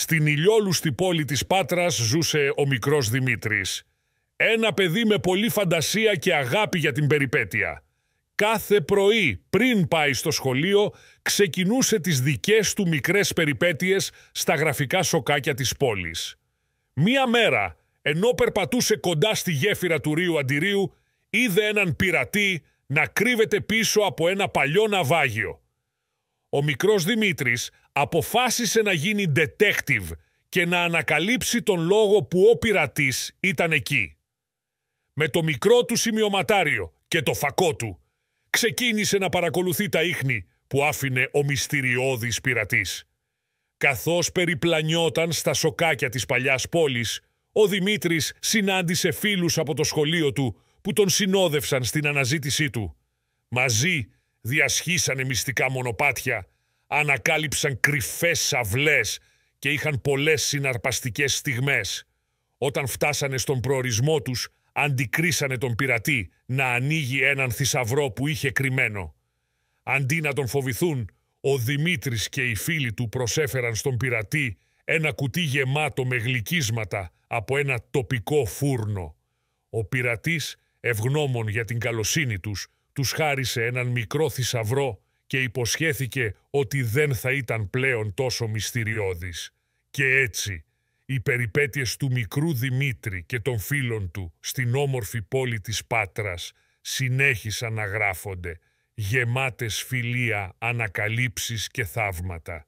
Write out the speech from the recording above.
Στην ηλιόλουστη πόλη της Πάτρας ζούσε ο μικρός Δημήτρης. Ένα παιδί με πολλή φαντασία και αγάπη για την περιπέτεια. Κάθε πρωί πριν πάει στο σχολείο ξεκινούσε τις δικές του μικρές περιπέτειες στα γραφικά σοκάκια της πόλης. Μία μέρα, ενώ περπατούσε κοντά στη γέφυρα του Ρίου Αντιρίου, είδε έναν πειρατή να κρύβεται πίσω από ένα παλιό ναυάγιο ο μικρός Δημήτρης αποφάσισε να γίνει detective και να ανακαλύψει τον λόγο που ο πειρατής ήταν εκεί. Με το μικρό του σημειωματάριο και το φακό του, ξεκίνησε να παρακολουθεί τα ίχνη που άφηνε ο μυστηριώδης πειρατής. Καθώς περιπλανιόταν στα σοκάκια της παλιάς πόλης, ο Δημήτρης συνάντησε φίλους από το σχολείο του που τον συνόδευσαν στην αναζήτησή του. Μαζί διασχίσανε μυστικά μονοπάτια, ανακάλυψαν κρυφές αυλές και είχαν πολλές συναρπαστικές στιγμές. Όταν φτάσανε στον προορισμό τους, αντικρίσανε τον πειρατή να ανοίγει έναν θησαυρό που είχε κρυμμένο. Αντί να τον φοβηθούν, ο Δημήτρης και οι φίλοι του προσέφεραν στον πειρατή ένα κουτί γεμάτο με γλυκίσματα από ένα τοπικό φούρνο. Ο πειρατής, ευγνώμων για την καλοσύνη τους, τους χάρισε έναν μικρό θησαυρό και υποσχέθηκε ότι δεν θα ήταν πλέον τόσο μυστηριώδης. Και έτσι, οι περιπέτειες του μικρού Δημήτρη και των φίλων του στην όμορφη πόλη της Πάτρας συνέχισαν να γράφονται, γεμάτες φιλία, ανακαλύψεις και θαύματα.